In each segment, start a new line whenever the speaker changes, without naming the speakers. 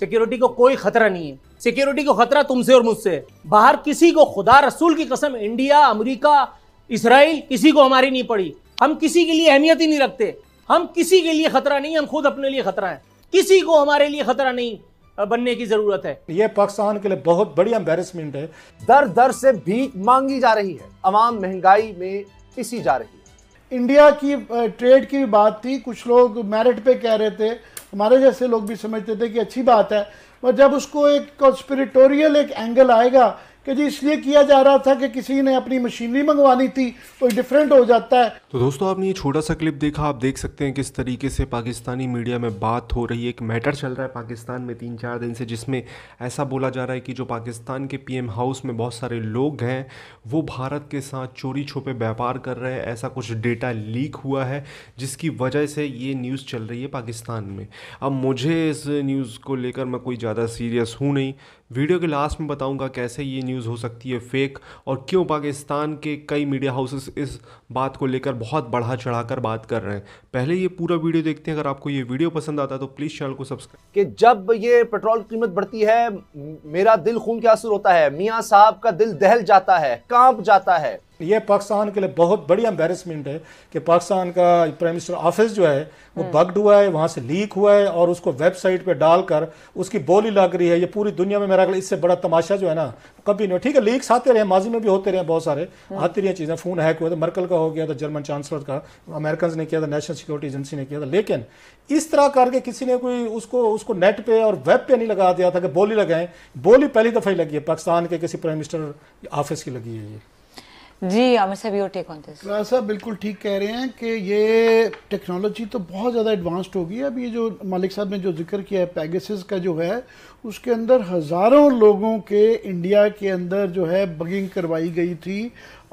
Security को कोई खतरा नहीं है सिक्योरिटी को खतरा तुमसे और मुझसे बाहर किसी को खुदा रसूल की कसम इंडिया अमेरिका इसराइल किसी को हमारी नहीं पड़ी हम किसी के लिए अहमियत ही नहीं रखते हम किसी के लिए खतरा नहीं हम खुद अपने लिए खतरा है किसी को हमारे लिए खतरा नहीं बनने की जरूरत है
ये पाकिस्तान के लिए बहुत बड़ी एम्बेरसमेंट है दर दर से
भीख मांगी जा रही है अवाम महंगाई में पिसी जा रही है इंडिया की ट्रेड की बात थी कुछ लोग मेरिट पे कह रहे थे हमारे जैसे लोग भी समझते थे कि अच्छी बात है पर जब उसको एक कॉन्स्पिरिटोरियल एक एंगल आएगा कि जी इसलिए किया जा रहा था कि किसी ने अपनी मशीनरी मंगवानी थी कोई डिफरेंट हो जाता है
तो दोस्तों आपने ये छोटा सा क्लिप देखा आप देख सकते हैं किस तरीके से पाकिस्तानी मीडिया में बात हो रही है एक मैटर चल रहा है पाकिस्तान में तीन चार दिन से जिसमें ऐसा बोला जा रहा है कि जो पाकिस्तान के पी हाउस में बहुत सारे लोग हैं वो भारत के साथ चोरी छुपे व्यापार कर रहे हैं ऐसा कुछ डेटा लीक हुआ है जिसकी वजह से ये न्यूज़ चल रही है पाकिस्तान में अब मुझे इस न्यूज़ को लेकर मैं कोई ज़्यादा सीरियस हूँ नहीं वीडियो के लास्ट में बताऊंगा कैसे ये न्यूज़ हो सकती है फेक और क्यों पाकिस्तान के कई मीडिया हाउसेस इस बात को लेकर बहुत बढ़ा चढ़ाकर बात कर रहे हैं पहले ये पूरा वीडियो देखते हैं अगर आपको ये वीडियो पसंद आता है तो प्लीज़ चैनल को सब्सक्राइब कि जब ये पेट्रोल कीमत बढ़ती है मेरा दिल खून के असर होता है मियाँ साहब का दिल दहल जाता
है कांप जाता है ये पाकिस्तान के लिए बहुत बड़ी एम्बेरसमेंट है कि पाकिस्तान का प्राइम मिनिस्टर ऑफिस जो है वो बग्ड हम्म। हुआ है वहाँ से लीक हुआ है और उसको वेबसाइट पे डालकर उसकी बोली लग रही है ये पूरी दुनिया में मेरा इससे बड़ा तमाशा जो है ना कभी नहीं हो ठीक है लीक्स आते रहे माजी में भी होते रहे बहुत सारे हम्म। आती रही चीज़ें फ़ोन हैक हुआ था तो मर्कल का हो गया था जर्मन चांसलर का अमेरिकन ने किया था नेशनल सिक्योरिटी एजेंसी ने किया था तो लेकिन इस तरह करके किसी ने कोई उसको उसको नेट पे और वेब पे नहीं लगा दिया था कि बोली लगाएं बोली पहली दफ़ा ही लगी है पाकिस्तान के किसी प्राइम मिनिस्टर ऑफिस की
लगी है ये जी आमिर साहब योर टेक ऑन दिस साहब बिल्कुल ठीक कह रहे हैं कि ये टेक्नोलॉजी तो बहुत ज़्यादा एडवांस्ड होगी अब ये जो मालिक साहब ने जो जिक्र किया है पैगसिस का जो है उसके अंदर हज़ारों लोगों के इंडिया के अंदर जो है बगिंग करवाई गई थी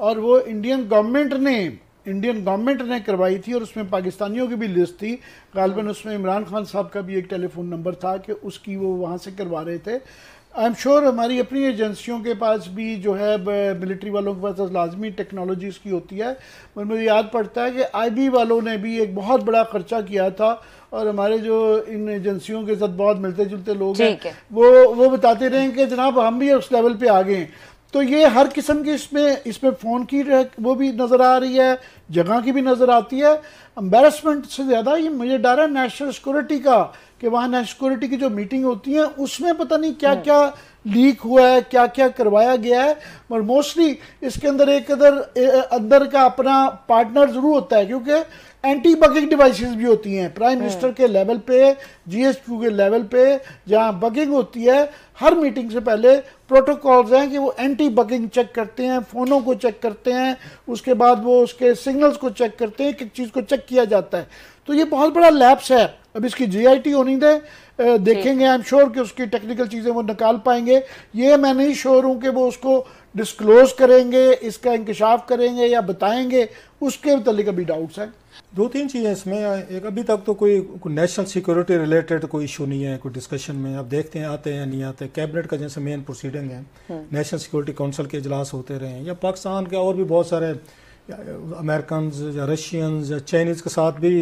और वो इंडियन गवर्नमेंट ने इंडियन गवर्नमेंट ने करवाई थी और उसमें पाकिस्तानियों की भी लिस्ट थी गालबन उसमें इमरान खान साहब का भी एक टेलीफोन नंबर था कि उसकी वो वहाँ से करवा रहे थे आई एम श्योर हमारी अपनी एजेंसियों के पास भी जो है मिलिट्री वालों के पास लाजमी टेक्नोलॉजीज़ की होती है मगर मुझे याद पड़ता है कि आईबी वालों ने भी एक बहुत बड़ा ख़र्चा किया था और हमारे जो इन एजेंसियों के साथ बहुत मिलते जुलते लोग हैं है। वो वो बताते रहे कि जनाब हम भी उस लेवल पे आ गए तो ये हर किस्म की इसमें इसमें फ़ोन की वो भी नज़र आ रही है जगह की भी नज़र आती है एम्बेरसमेंट से ज़्यादा ये मुझे डर है नेशनल सिक्योरिटी का कि वहाँ नेशनल सिक्योरिटी की जो मीटिंग होती है उसमें पता नहीं क्या हाँ। क्या लीक हुआ है क्या क्या करवाया गया है और मोस्टली इसके अंदर एक अदर अंदर का अपना पार्टनर जरूर होता है क्योंकि एंटी बगिंग डिवाइसेस भी होती हैं प्राइम हाँ। मिनिस्टर के लेवल पे जीएसक्यू के लेवल पे जहाँ बगिंग होती है हर मीटिंग से पहले प्रोटोकॉल्स हैं कि वो एंटी बगिंग चेक करते हैं फ़ोनों को चेक करते हैं उसके बाद वो उसके सिग्नल्स को चेक करते हैं किस चीज़ को चेक किया जाता है तो ये बहुत बड़ा लैप्स है अब इसकी जीआईटी होनी दे देखेंगे आई एम श्योर कि उसकी टेक्निकल चीज़ें वो निकाल पाएंगे ये मैं नहीं श्योर हूँ कि वो उसको डिस्क्लोज करेंगे इसका इंकशाफ करेंगे या बताएंगे उसके मतलब अभी डाउट्स हैं दो
तीन चीज़ें इसमें एक अभी तक तो कोई, नेशनल सिक्योरिटी रिलेटेड कोई इशू नहीं है कोई डिस्कशन में अब देखते हैं आते हैं नहीं आते कैबिनेट का जैसे मेन प्रोसीडिंग है नेशनल सिक्योरिटी काउंसिल के इजलास होते रहे हैं या पाकिस्तान के और भी बहुत सारे अमेरिकन या रशियंस या चाइनीज़ के साथ भी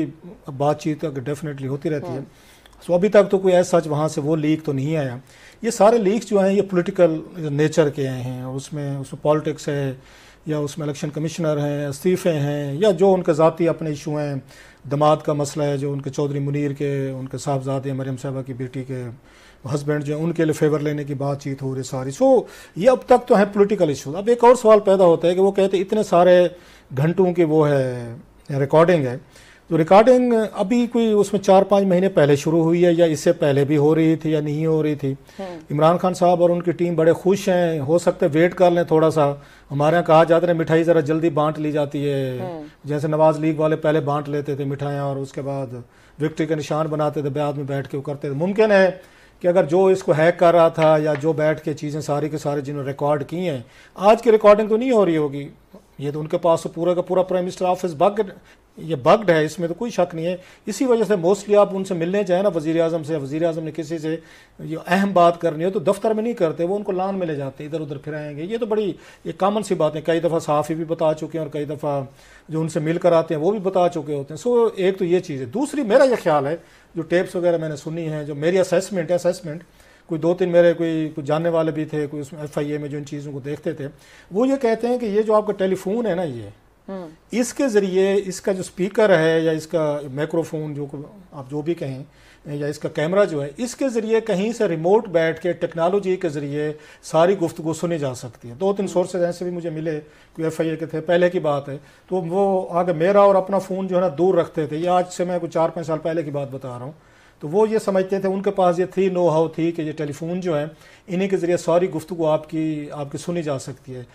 बातचीत डेफिनेटली होती रहती है सो हाँ। तो अभी तक तो कोई ऐसा सच वहाँ से वो लीक तो नहीं आया ये सारे लीक्स जो हैं ये पॉलिटिकल नेचर के हैं उसमें उसमें पॉलिटिक्स है या उसमें इलेक्शन कमिश्नर हैं इस्तीफ़े हैं या जो उनके ज़ाती अपने इशू हैं दमाद का मसला है जो उनके चौधरी मुनीर के उनके साहबजादे मरियम साहबा की बेटी के हस्बैंड जो हैं उनके लिए फेवर लेने की बातचीत हो रही सारी सो ये अब तक तो है पॉलिटिकल इशूज अब एक और सवाल पैदा होता है कि वो कहते हैं इतने सारे घंटों की वो है रिकॉर्डिंग है तो रिकॉर्डिंग अभी कोई उसमें चार पाँच महीने पहले शुरू हुई है या इससे पहले भी हो रही थी या नहीं हो रही थी हम्म। इमरान खान साहब और उनकी टीम बड़े खुश हैं हो सकते वेट कर लें थोड़ा सा हमारे यहाँ कहा जाता है मिठाई ज़रा जल्दी बांट ली जाती है हम्म। जैसे नवाज लीग वाले पहले बांट लेते थे मिठाइयाँ और उसके बाद विक्ट्री के निशान बनाते थे बाद में बैठ के वो करते थे मुमकिन है कि अगर जो इसको हैक कर रहा था या जो बैठ के चीज़ें सारी के सारे जिन्होंने रिकॉर्ड की हैं आज की रिकॉर्डिंग तो नहीं हो रही होगी ये तो उनके पास तो पूरा का पूरा प्राइम मिनिस्टर ऑफिस बग ये बग्ड है इसमें तो कोई शक नहीं है इसी वजह से मोस्टली आप उनसे मिलने जाए ना वजीर अजम से वजीर अजम ने किसी से ये अहम बात करनी हो तो दफ्तर में नहीं करते वो उनको लान में ले जाते इधर उधर फिराएंगे ये तो बड़ी एक कामन सी बात है कई दफ़ा साफ़ी भी बता चुके हैं और कई दफ़ा जो उनसे मिल कर आते हैं वो भी बता चुके होते हैं सो एक तो ये चीज़ है दूसरी मेरा ये ख्याल है जो टेप्स वगैरह मैंने सुनी है जो मेरी असेसमेंट है असेसमेंट कोई दो तीन मेरे कोई कुछ जानने वाले भी थे कोई उसमें एफ आई ए में जो इन चीज़ों को देखते थे वो ये कहते हैं कि ये जो आपका टेलीफोन है ना ये हम्म। इसके ज़रिए इसका जो स्पीकर है या इसका माइक्रोफोन जो आप जो भी कहें या इसका कैमरा जो है इसके ज़रिए कहीं से रिमोट बैठ के टेक्नोलॉजी के ज़रिए सारी गुफ्तु सुनी जा सकती है दो तीन सोर्सेज ऐसे भी मुझे मिले कि एफ आई के थे पहले की बात है तो वो आगे मेरा और अपना फ़ोन जो है ना दूर रखते थे ये आज से मैं कुछ चार पाँच साल पहले की बात बता रहा हूँ तो वो ये समझते थे उनके पास ये थी नो हाउ
थी कि ये टेलीफोन जो है इन्हीं के ज़रिए सारी गुफ्तु आपकी आपकी सुनी जा सकती है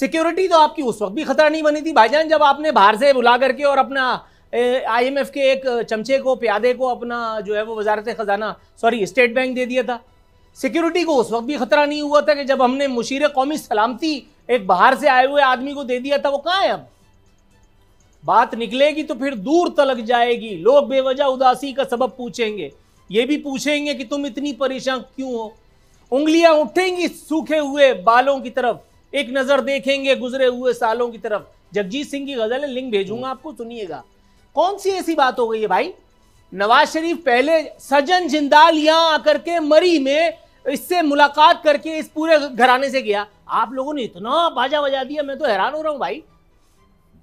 सिक्योरिटी तो आपकी उस वक्त भी खतरा नहीं बनी थी भाईजान जब आपने बाहर से बुला करके और अपना आईएमएफ के एक चमचे को प्यादे को अपना जो है वो वजारत ख़जाना सॉरी स्टेट बैंक दे दिया था सिक्योरिटी को उस वक्त भी खतरा नहीं हुआ था कि जब हमने मुशीर कौमी सलामती एक बाहर से आए हुए आदमी को दे दिया था वो कहाँ है अब बात निकलेगी तो फिर दूर तलक जाएगी लोग बेवजह उदासी का सबब पूछेंगे ये भी पूछेंगे कि तुम इतनी परेशान क्यों हो उंगलियां उठेंगी सूखे हुए बालों की तरफ एक नजर देखेंगे गुजरे हुए सालों की तरफ जगजीत सिंह की गजल है लिंक भेजूंगा हम्म। आपको सुनिएगा कौन सी ऐसी बात हो गई है भाई नवाज शरीफ पहले सजन जिंदाल यहां आकर के मरी में इससे मुलाकात करके इस पूरे घराने से गया आप लोगों ने इतना बाजा बजा दिया मैं तो हैरान हो रहा हूं भाई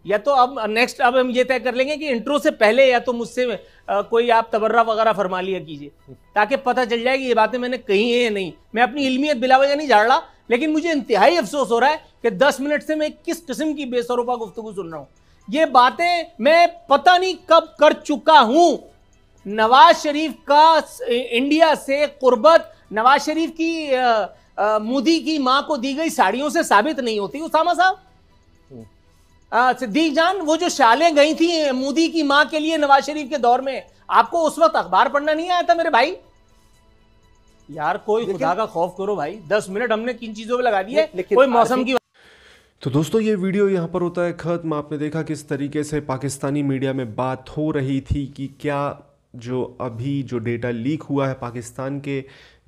या तो अब नेक्स्ट अब हम ये तय कर लेंगे कि इंट्रो से पहले या तो मुझसे कोई आप तबर्रा वगैरह फरमा लिया कीजिए ताकि पता चल जाए कि ये बातें मैंने कही हैं नहीं मैं अपनी इलमियत बिलावजह नहीं झाड़ रहा लेकिन मुझे इंतहाई अफसोस हो रहा है कि दस मिनट से मैं किस किस्म की बेसरोपा गुफ्तु सुन रहा हूँ ये बातें मैं पता नहीं कब कर चुका हूँ नवाज शरीफ का इंडिया से कुर्बत नवाज शरीफ की मोदी की माँ को दी गई साड़ियों से साबित नहीं होती उसामा साहब सिद्दीक जान वो जो शालें गई थी मोदी की मां के लिए नवाज शरीफ के दौर में आपको उस वक्त अखबार पढ़ना नहीं आया था मेरे भाई यार कोई खुदा का खौफ करो भाई दस मिनट हमने किन चीजों में लगा दिए कोई मौसम की
तो दोस्तों ये वीडियो यहाँ पर होता है ख़त्म आपने देखा किस तरीके से पाकिस्तानी मीडिया में बात हो रही थी कि क्या जो अभी जो डेटा लीक हुआ है पाकिस्तान के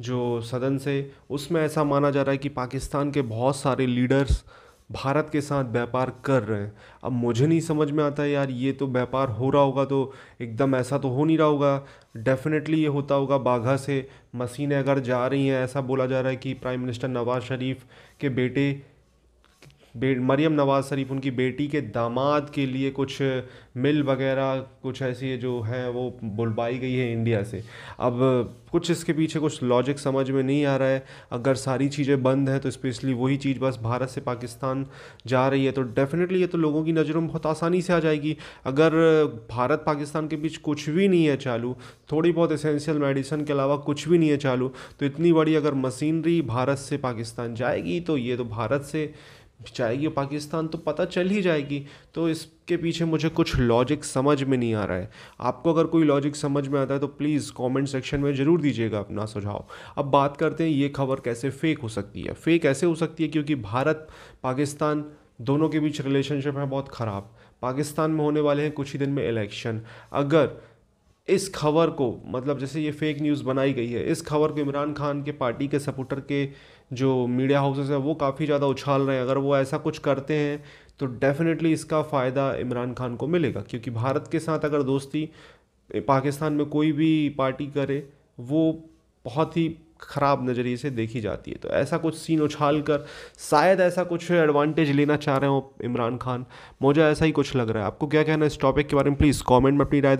जो सदन से उसमें ऐसा माना जा रहा है कि पाकिस्तान के बहुत सारे लीडर्स भारत के साथ व्यापार कर रहे हैं अब मुझे नहीं समझ में आता यार ये तो व्यापार हो रहा होगा तो एकदम ऐसा तो हो नहीं रहा होगा डेफिनेटली ये होता होगा बाघा से मशीनें अगर जा रही हैं ऐसा बोला जा रहा है कि प्राइम मिनिस्टर नवाज शरीफ के बेटे मरियम नवाज़ शरीफ उनकी बेटी के दामाद के लिए कुछ मिल वगैरह कुछ ऐसी है जो हैं वो बुलवाई गई है इंडिया से अब कुछ इसके पीछे कुछ लॉजिक समझ में नहीं आ रहा है अगर सारी चीज़ें बंद हैं तो स्पेशली वही चीज़ बस भारत से पाकिस्तान जा रही है तो डेफिनेटली ये तो लोगों की नज़रों में बहुत आसानी से आ जाएगी अगर भारत पाकिस्तान के बीच कुछ भी नहीं है चालू थोड़ी बहुत इसेंशियल मेडिसिन के अलावा कुछ भी नहीं है चालू तो इतनी बड़ी अगर मशीनरी भारत से पाकिस्तान जाएगी तो ये तो भारत से जाएगी पाकिस्तान तो पता चल ही जाएगी तो इसके पीछे मुझे कुछ लॉजिक समझ में नहीं आ रहा है आपको अगर कोई लॉजिक समझ में आता है तो प्लीज़ कमेंट सेक्शन में ज़रूर दीजिएगा अपना सुझाव अब बात करते हैं ये खबर कैसे फेक हो सकती है फेक ऐसे हो सकती है क्योंकि भारत पाकिस्तान दोनों के बीच रिलेशनशिप है बहुत ख़राब पाकिस्तान में होने वाले हैं कुछ ही दिन में इलेक्शन अगर इस खबर को मतलब जैसे ये फेक न्यूज़ बनाई गई है इस खबर को इमरान खान के पार्टी के सपोर्टर के जो मीडिया हाउसेस हैं वो काफ़ी ज़्यादा उछाल रहे हैं अगर वो ऐसा कुछ करते हैं तो डेफिनेटली इसका फ़ायदा इमरान खान को मिलेगा क्योंकि भारत के साथ अगर दोस्ती पाकिस्तान में कोई भी पार्टी करे वो बहुत ही ख़राब नज़रिए से देखी जाती है तो ऐसा कुछ सीन उछाल कर शायद ऐसा कुछ एडवांटेज लेना चाह रहे हो इमरान खान मुझे ऐसा ही कुछ लग रहा है आपको क्या कहना है इस टॉपिक के बारे में प्लीज़ कॉमेंट में अपनी राय